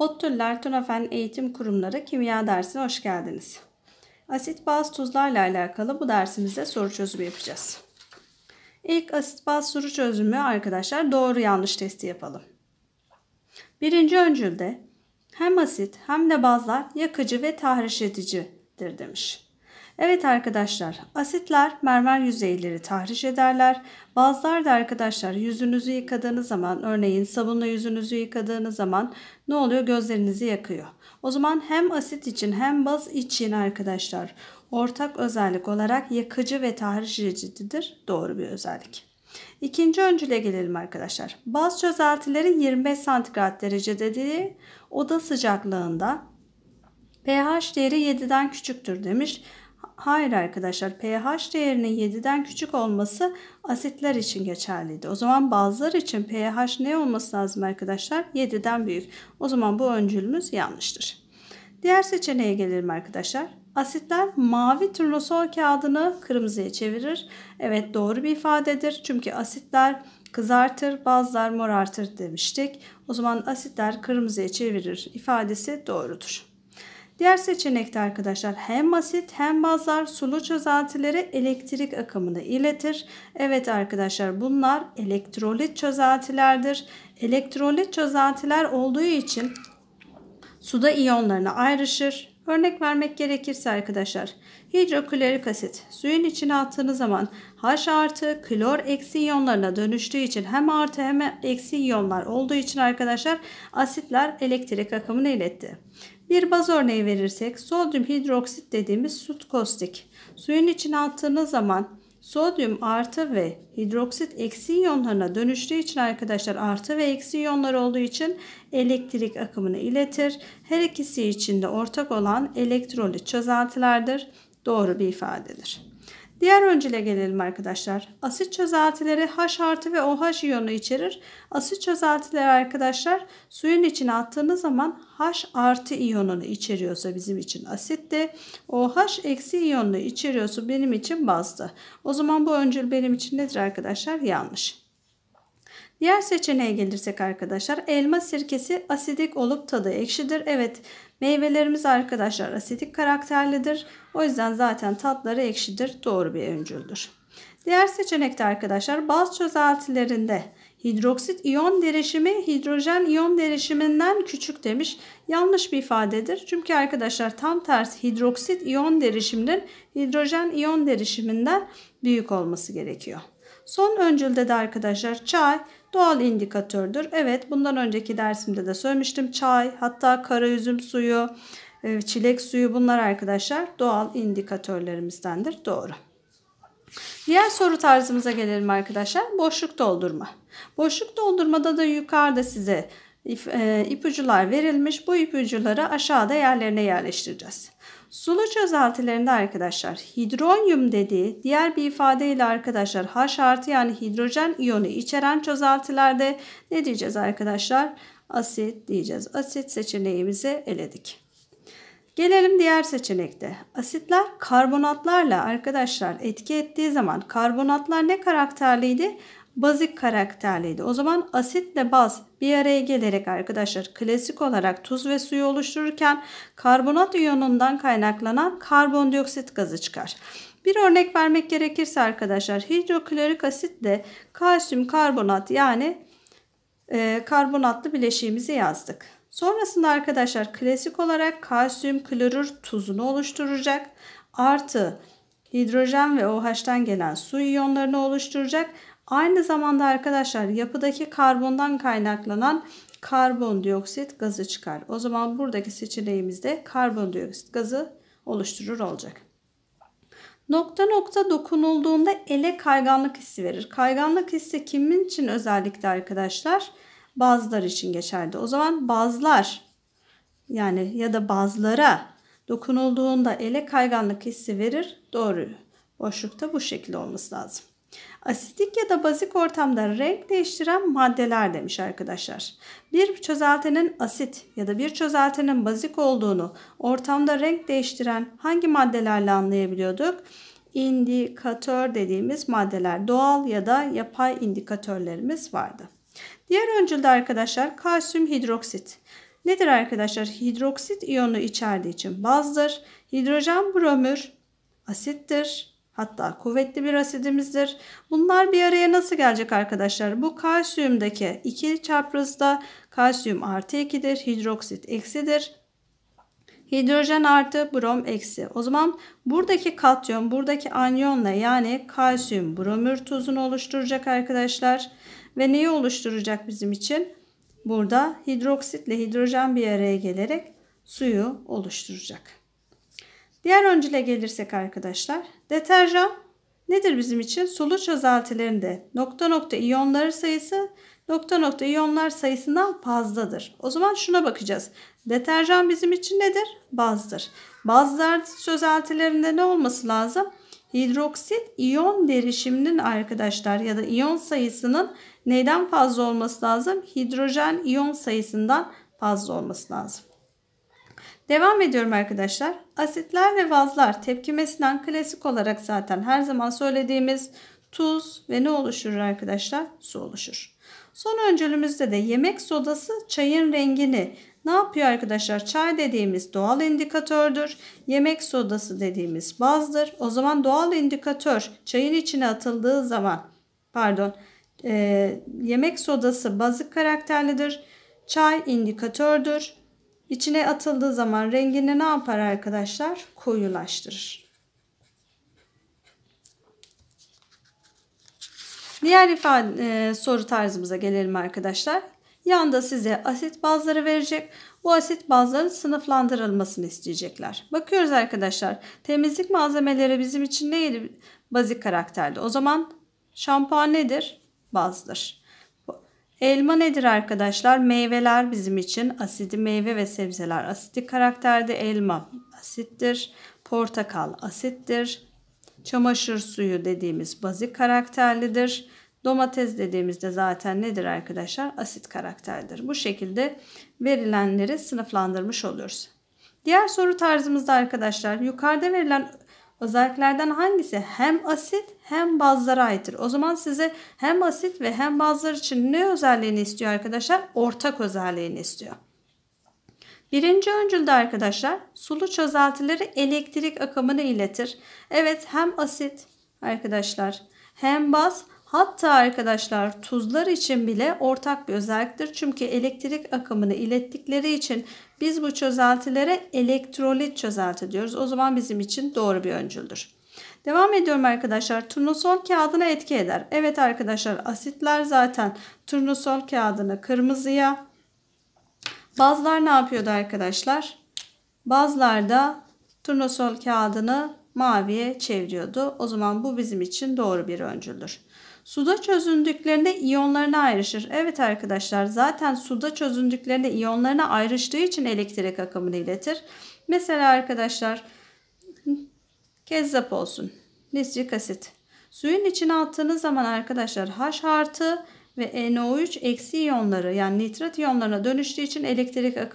Hottüller Tunafen Eğitim Kurumları Kimya dersine hoş geldiniz. Asit baz tuzlarla alakalı bu dersimizde soru çözümü yapacağız. İlk asit baz soru çözümü arkadaşlar doğru yanlış testi yapalım. Birinci öncülde hem asit hem de bazlar yakıcı ve tahriş edicidir demiş. Evet arkadaşlar asitler mermer yüzeyleri tahriş ederler. Bazılar da arkadaşlar yüzünüzü yıkadığınız zaman örneğin sabunla yüzünüzü yıkadığınız zaman ne oluyor gözlerinizi yakıyor. O zaman hem asit için hem baz için arkadaşlar ortak özellik olarak yakıcı ve tahriş edicidir. Doğru bir özellik. İkinci öncüle gelelim arkadaşlar. Baz çözeltileri 25 santigrat derece değil, oda sıcaklığında pH değeri 7'den küçüktür demiş. Hayır arkadaşlar pH değerinin 7'den küçük olması asitler için geçerliydi. O zaman bazılar için pH ne olması lazım arkadaşlar? 7'den büyük. O zaman bu öncülümüz yanlıştır. Diğer seçeneğe gelirim arkadaşlar. Asitler mavi turnusol kağıdını kırmızıya çevirir. Evet doğru bir ifadedir. Çünkü asitler kızartır, bazılar morartır demiştik. O zaman asitler kırmızıya çevirir ifadesi doğrudur. Diğer seçenekte arkadaşlar hem basit hem bazlar sulu çözeltilere elektrik akımını iletir. Evet arkadaşlar bunlar elektrolit çözeltilerdir. Elektrolit çözeltiler olduğu için suda iyonlarına ayrışır. Örnek vermek gerekirse arkadaşlar hidroklorik asit suyun içine attığınız zaman H artı klor eksi iyonlarına dönüştüğü için hem artı hem eksi iyonlar olduğu için arkadaşlar asitler elektrik akımını iletti. Bir baz örneği verirsek sodyum hidroksit dediğimiz süt kostik. Suyun içine attığınız zaman sodyum artı ve hidroksit eksi iyonlarına dönüştüğü için arkadaşlar artı ve eksi iyonlar olduğu için elektrik akımını iletir. Her ikisi içinde ortak olan elektrolit çözeltilerdir. Doğru bir ifadedir. Diğer öncüle gelelim arkadaşlar. Asit çözeltileri H artı ve OH iyonu içerir. Asit çözeltileri arkadaşlar suyun içine attığınız zaman H artı iyonunu içeriyorsa bizim için asit de OH eksi iyonunu içeriyorsa benim için bazdı. O zaman bu öncül benim için nedir arkadaşlar? Yanlış. Diğer seçeneğe gelirsek arkadaşlar elma sirkesi asidik olup tadı ekşidir. Evet meyvelerimiz arkadaşlar asidik karakterlidir. O yüzden zaten tatları ekşidir. Doğru bir öncüldür. Diğer seçenekte arkadaşlar baz çözeltilerinde hidroksit iyon derişimi hidrojen iyon derişiminden küçük demiş. Yanlış bir ifadedir. Çünkü arkadaşlar tam tersi hidroksit iyon derişiminin hidrojen iyon derişiminden büyük olması gerekiyor. Son öncülde de arkadaşlar çay doğal indikatördür. Evet bundan önceki dersimde de söylemiştim. Çay hatta kara üzüm suyu, e, çilek suyu bunlar arkadaşlar doğal indikatörlerimizdendir. Doğru. Diğer soru tarzımıza gelelim arkadaşlar. Boşluk doldurma. Boşluk doldurmada da yukarıda size e, ipuçlar verilmiş. Bu ipuçları aşağıda yerlerine yerleştireceğiz. Sulu çözeltilerinde arkadaşlar hidronyum dediği diğer bir ifadeyle arkadaşlar H artı yani hidrojen iyonu içeren çözeltilerde ne diyeceğiz arkadaşlar? Asit diyeceğiz. Asit seçeneğimizi eledik. Gelelim diğer seçenekte. Asitler karbonatlarla arkadaşlar etki ettiği zaman karbonatlar ne karakterliydi? bazik karakterliydi. O zaman asitle baz bir araya gelerek arkadaşlar klasik olarak tuz ve suyu oluştururken karbonat iyonundan kaynaklanan karbondioksit gazı çıkar. Bir örnek vermek gerekirse arkadaşlar hidroklorik asitle kalsiyum karbonat yani e, karbonatlı bileşiğimizi yazdık. Sonrasında arkadaşlar klasik olarak kalsiyum klorür tuzunu oluşturacak artı hidrojen ve OH'tan gelen su iyonlarını oluşturacak. Aynı zamanda arkadaşlar yapıdaki karbondan kaynaklanan karbondioksit gazı çıkar. O zaman buradaki seçeneğimizde karbondioksit gazı oluşturur olacak. Nokta nokta dokunulduğunda ele kayganlık hissi verir. Kayganlık hissi kimin için özellikle arkadaşlar? Bazlar için geçerli. O zaman bazlar yani ya da bazlara dokunulduğunda ele kayganlık hissi verir. Doğru. Boşlukta bu şekilde olması lazım. Asidik ya da bazik ortamda renk değiştiren maddeler demiş arkadaşlar. Bir çözeltinin asit ya da bir çözeltinin bazik olduğunu ortamda renk değiştiren hangi maddelerle anlayabiliyorduk? indikatör dediğimiz maddeler doğal ya da yapay indikatörlerimiz vardı. Diğer öncülde arkadaşlar kalsiyum hidroksit. Nedir arkadaşlar? Hidroksit iyonu içerdiği için bazdır. Hidrojen bromür asittir. Hatta kuvvetli bir asidimizdir. Bunlar bir araya nasıl gelecek arkadaşlar? Bu kalsiyumdaki iki çaprazda kalsiyum artı 2'dir. Hidroksit eksidir. Hidrojen artı brom eksi. O zaman buradaki katyon buradaki anyonla yani kalsiyum bromür tuzunu oluşturacak arkadaşlar. Ve neyi oluşturacak bizim için? Burada hidroksitle hidrojen bir araya gelerek suyu oluşturacak. Diğer öncüle gelirsek arkadaşlar. Deterjan nedir bizim için? Sulu çözeltilerinde nokta nokta iyonları sayısı nokta nokta iyonlar sayısından fazladır. O zaman şuna bakacağız. Deterjan bizim için nedir? Bazdır. Bazlar çözeltilerinde ne olması lazım? Hidroksit iyon derişiminin arkadaşlar ya da iyon sayısının neyden fazla olması lazım? Hidrojen iyon sayısından fazla olması lazım. Devam ediyorum arkadaşlar. Asitler ve bazlar tepkimesinden klasik olarak zaten her zaman söylediğimiz tuz ve ne oluşur arkadaşlar? Su oluşur. Son öncülümüzde de yemek sodası çayın rengini ne yapıyor arkadaşlar? Çay dediğimiz doğal indikatördür. Yemek sodası dediğimiz bazdır. O zaman doğal indikatör çayın içine atıldığı zaman pardon e, yemek sodası bazı karakterlidir. Çay indikatördür. İçine atıldığı zaman rengini ne yapar arkadaşlar? Koyulaştırır. Diğer ifade, e, soru tarzımıza gelelim arkadaşlar. Yanda size asit bazları verecek. Bu asit bazların sınıflandırılmasını isteyecekler. Bakıyoruz arkadaşlar. Temizlik malzemeleri bizim için neydi? Bazik karakterde. O zaman şampuan nedir? Bazdır. Elma nedir arkadaşlar? Meyveler bizim için asidi meyve ve sebzeler asitli karakterde. Elma asittir. Portakal asittir. Çamaşır suyu dediğimiz bazik karakterlidir. Domates dediğimizde zaten nedir arkadaşlar? Asit karakterdir. Bu şekilde verilenleri sınıflandırmış oluruz. Diğer soru tarzımızda arkadaşlar yukarıda verilen Özelliklerden hangisi hem asit hem bazlara aittir. O zaman size hem asit ve hem bazlar için ne özelliğini istiyor arkadaşlar? Ortak özelliğini istiyor. Birinci öncülde arkadaşlar sulu çözeltileri elektrik akımını iletir. Evet hem asit arkadaşlar hem baz Hatta arkadaşlar tuzlar için bile ortak bir özelliktir. Çünkü elektrik akımını ilettikleri için biz bu çözeltilere elektrolit çözelti diyoruz. O zaman bizim için doğru bir öncüldür. Devam ediyorum arkadaşlar. Turnusol kağıdına etki eder. Evet arkadaşlar asitler zaten turnusol kağıdını kırmızıya. Bazlar ne yapıyordu arkadaşlar? Bazılar da turnusol kağıdını maviye çeviriyordu. O zaman bu bizim için doğru bir öncüldür. Suda çözündüklerinde iyonlarına ayrışır. Evet arkadaşlar zaten suda çözündüklerinde iyonlarına ayrıştığı için elektrik akımını iletir. Mesela arkadaşlar kezzap olsun. Nitrik asit. Suyun içine attığınız zaman arkadaşlar H artı ve NO3 eksi iyonları yani nitrat iyonlarına dönüştüğü için elektrik akımı